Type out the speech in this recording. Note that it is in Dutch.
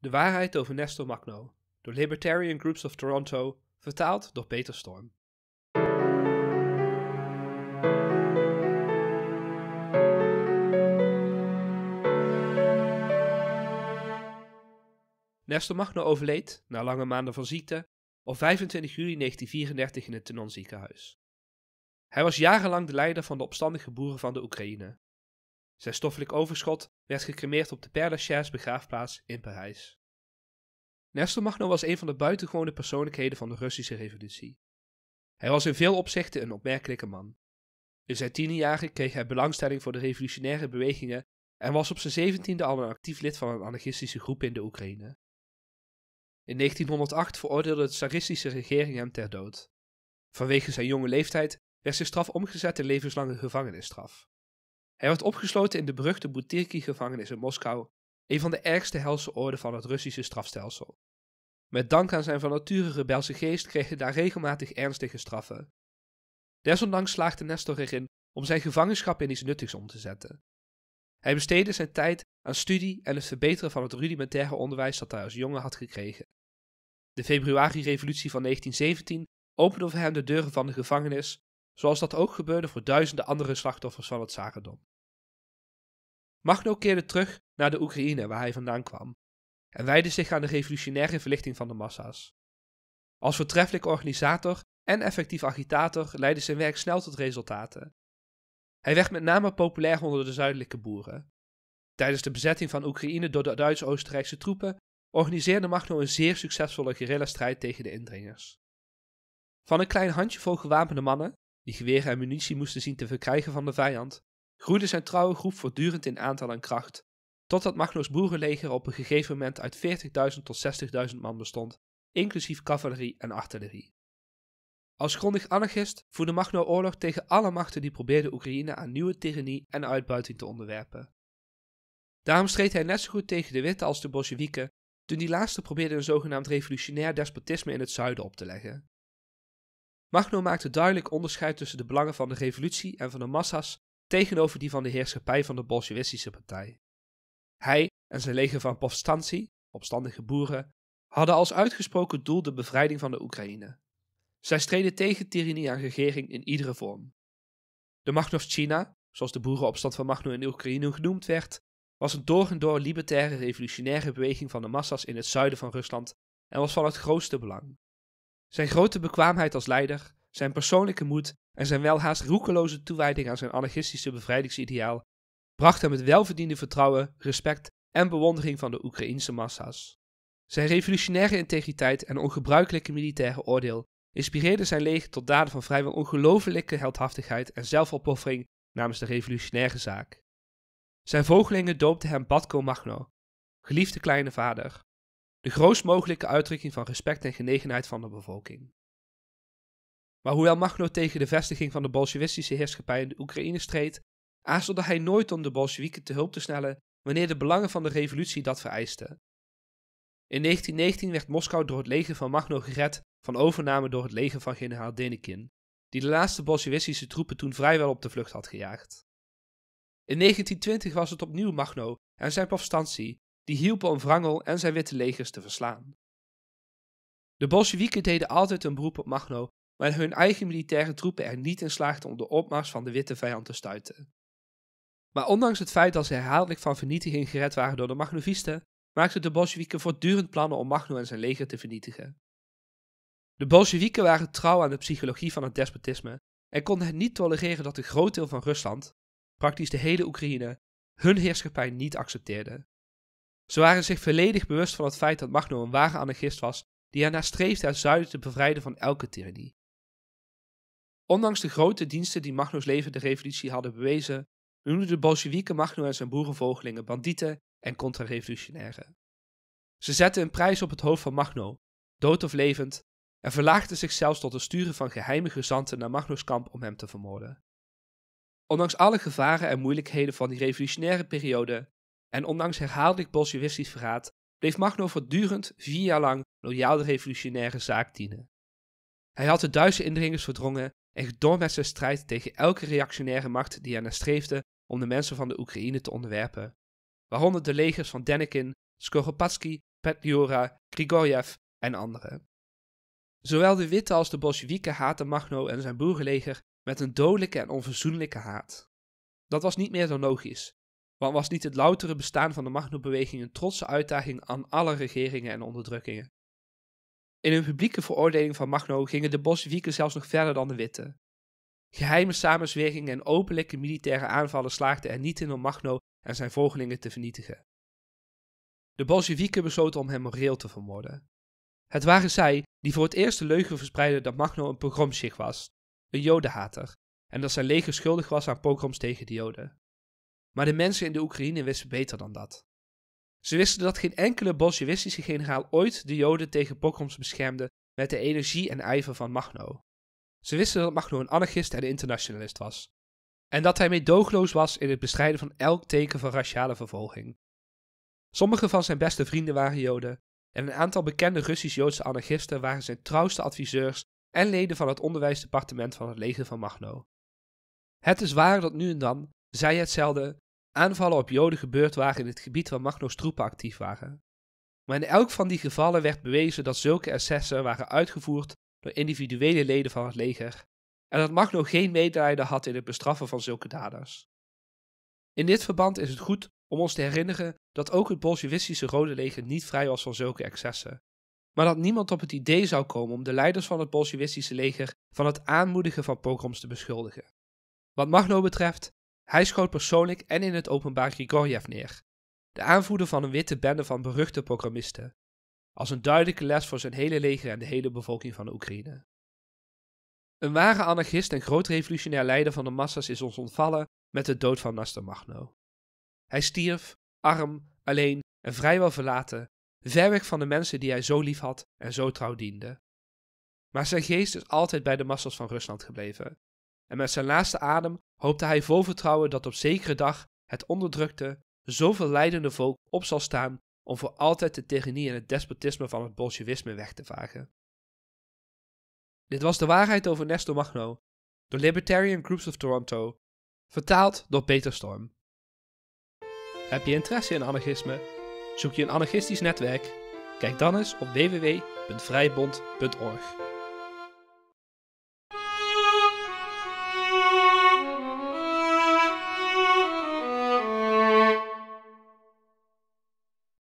De waarheid over Nestor Magno door Libertarian Groups of Toronto, vertaald door Peter Storm. Nestor Magno overleed, na lange maanden van ziekte, op 25 juli 1934 in het Tenon ziekenhuis. Hij was jarenlang de leider van de opstandige boeren van de Oekraïne. Zijn stoffelijk overschot werd gecremeerd op de Père Lachaise begraafplaats in Parijs. Nestor Magno was een van de buitengewone persoonlijkheden van de Russische revolutie. Hij was in veel opzichten een opmerkelijke man. In zijn tienerjaren kreeg hij belangstelling voor de revolutionaire bewegingen en was op zijn zeventiende al een actief lid van een anarchistische groep in de Oekraïne. In 1908 veroordeelde de tsaristische regering hem ter dood. Vanwege zijn jonge leeftijd werd zijn straf omgezet in levenslange gevangenisstraf. Hij werd opgesloten in de beruchte Butyrki-gevangenis in Moskou, een van de ergste helse orden van het Russische strafstelsel. Met dank aan zijn van nature rebelse geest kreeg hij daar regelmatig ernstige straffen. Desondanks slaagde Nestor erin om zijn gevangenschap in iets nuttigs om te zetten. Hij besteedde zijn tijd aan studie en het verbeteren van het rudimentaire onderwijs dat hij als jongen had gekregen. De februari-revolutie van 1917 opende voor hem de deuren van de gevangenis, zoals dat ook gebeurde voor duizenden andere slachtoffers van het Zagendom. Magno keerde terug naar de Oekraïne waar hij vandaan kwam en wijde zich aan de revolutionaire verlichting van de massa's. Als voortreffelijk organisator en effectief agitator leidde zijn werk snel tot resultaten. Hij werd met name populair onder de zuidelijke boeren. Tijdens de bezetting van Oekraïne door de Duits-Oostenrijkse troepen organiseerde Magno een zeer succesvolle guerrillastrijd tegen de indringers. Van een klein handjevol gewapende mannen, die geweren en munitie moesten zien te verkrijgen van de vijand, groeide zijn trouwe groep voortdurend in aantal en kracht, totdat Magno's boerenleger op een gegeven moment uit 40.000 tot 60.000 man bestond, inclusief cavalerie en artillerie. Als grondig anarchist voerde Magno oorlog tegen alle machten die probeerden Oekraïne aan nieuwe tyrannie en uitbuiting te onderwerpen. Daarom streed hij net zo goed tegen de Witte als de Bolsjewieken, toen die laatste probeerden een zogenaamd revolutionair despotisme in het zuiden op te leggen. Magno maakte duidelijk onderscheid tussen de belangen van de revolutie en van de massa's tegenover die van de heerschappij van de Bolsjewistische partij. Hij en zijn leger van Povstansi, opstandige boeren, hadden als uitgesproken doel de bevrijding van de Oekraïne. Zij streden tegen tyrannie en regering in iedere vorm. De China, zoals de boerenopstand van Magno in Oekraïne genoemd werd, was een door en door libertaire revolutionaire beweging van de massa's in het zuiden van Rusland en was van het grootste belang. Zijn grote bekwaamheid als leider, zijn persoonlijke moed en zijn wel haast roekeloze toewijding aan zijn anarchistische bevrijdingsideaal bracht hem het welverdiende vertrouwen, respect en bewondering van de Oekraïense massa's. Zijn revolutionaire integriteit en ongebruikelijke militaire oordeel inspireerden zijn leger tot daden van vrijwel ongelooflijke heldhaftigheid en zelfopoffering namens de revolutionaire zaak. Zijn vogelingen doopten hem Batko Magno, geliefde kleine vader, de grootst mogelijke uitdrukking van respect en genegenheid van de bevolking. Maar hoewel Magno tegen de vestiging van de bolsjewistische heerschappij in de Oekraïne streed, aarzelde hij nooit om de bolsjewieken te hulp te snellen wanneer de belangen van de revolutie dat vereisten. In 1919 werd Moskou door het leger van Magno gered van overname door het leger van generaal Denikin, die de laatste bolsjewistische troepen toen vrijwel op de vlucht had gejaagd. In 1920 was het opnieuw Magno en zijn postantie die hielpen om Wrangel en zijn witte legers te verslaan. De Bolsjewieken deden altijd een beroep op Magno maar hun eigen militaire troepen er niet in slaagden om de opmars van de witte vijand te stuiten. Maar ondanks het feit dat ze herhaaldelijk van vernietiging gered waren door de Magnovisten, maakten de Bolsjewieken voortdurend plannen om Magno en zijn leger te vernietigen. De Bolsjewieken waren trouw aan de psychologie van het despotisme en konden het niet tolereren dat een groot deel van Rusland, praktisch de hele Oekraïne, hun heerschappij niet accepteerde. Ze waren zich volledig bewust van het feit dat Magno een ware anarchist was die ernaar streefde het zuiden te bevrijden van elke tyrannie. Ondanks de grote diensten die Magno's leven de revolutie hadden bewezen, noemden de Bolsjewieken Magno en zijn boerenvolgelingen bandieten en contra Ze zetten een prijs op het hoofd van Magno, dood of levend, en verlaagden zichzelf tot het sturen van geheime gezanten naar Magno's kamp om hem te vermoorden. Ondanks alle gevaren en moeilijkheden van die revolutionaire periode en ondanks herhaaldelijk bolsjewistisch verraad, bleef Magno voortdurend vier jaar lang loyaal de revolutionaire zaak dienen. Hij had de Duitse indringers verdrongen en door met zijn strijd tegen elke reactionaire macht die naar streefde om de mensen van de Oekraïne te onderwerpen, waaronder de legers van Denikin, Skoropadsky, Petliura, Grigorjev en anderen. Zowel de witte als de Bolsjewieken haatten Magno en zijn boerenleger met een dodelijke en onverzoenlijke haat. Dat was niet meer dan logisch, want was niet het loutere bestaan van de Magno-beweging een trotse uitdaging aan alle regeringen en onderdrukkingen? In hun publieke veroordeling van Magno gingen de Bolsjewieken zelfs nog verder dan de Witte. Geheime samenzweringen en openlijke militaire aanvallen slaagden er niet in om Magno en zijn volgelingen te vernietigen. De Bolsjewieken besloten om hem moreel te vermoorden. Het waren zij die voor het eerst de leugen verspreidden dat Magno een pogromsjich was, een jodenhater, en dat zijn leger schuldig was aan pogroms tegen de joden. Maar de mensen in de Oekraïne wisten beter dan dat. Ze wisten dat geen enkele Bolsjewistische generaal ooit de Joden tegen pogroms beschermde met de energie en ijver van Magno. Ze wisten dat Magno een anarchist en internationalist was. En dat hij meedoogloos was in het bestrijden van elk teken van raciale vervolging. Sommige van zijn beste vrienden waren Joden, en een aantal bekende Russisch-Joodse anarchisten waren zijn trouwste adviseurs en leden van het onderwijsdepartement van het leger van Magno. Het is waar dat nu en dan, zij hetzelfde, Aanvallen op Joden gebeurd waren in het gebied waar Magno's troepen actief waren. Maar in elk van die gevallen werd bewezen dat zulke excessen waren uitgevoerd door individuele leden van het leger en dat Magno geen medelijden had in het bestraffen van zulke daders. In dit verband is het goed om ons te herinneren dat ook het Bolsjewistische Rode Leger niet vrij was van zulke excessen, maar dat niemand op het idee zou komen om de leiders van het Bolsjewistische leger van het aanmoedigen van pogroms te beschuldigen. Wat Magno betreft hij schoot persoonlijk en in het openbaar Grigoriev neer, de aanvoerder van een witte bende van beruchte programmisten, als een duidelijke les voor zijn hele leger en de hele bevolking van de Oekraïne. Een ware anarchist en groot revolutionair leider van de massa's is ons ontvallen met de dood van Naster Hij stierf, arm, alleen en vrijwel verlaten, ver weg van de mensen die hij zo lief had en zo trouw diende. Maar zijn geest is altijd bij de massa's van Rusland gebleven en met zijn laatste adem hoopte hij vol vertrouwen dat op zekere dag het onderdrukte, zoveel leidende volk op zal staan om voor altijd de tyrannie en het despotisme van het bolsjewisme weg te vagen. Dit was de waarheid over Nestor Magno, door Libertarian Groups of Toronto, vertaald door Peter Storm. Heb je interesse in anarchisme? Zoek je een anarchistisch netwerk? Kijk dan eens op www.vrijbond.org.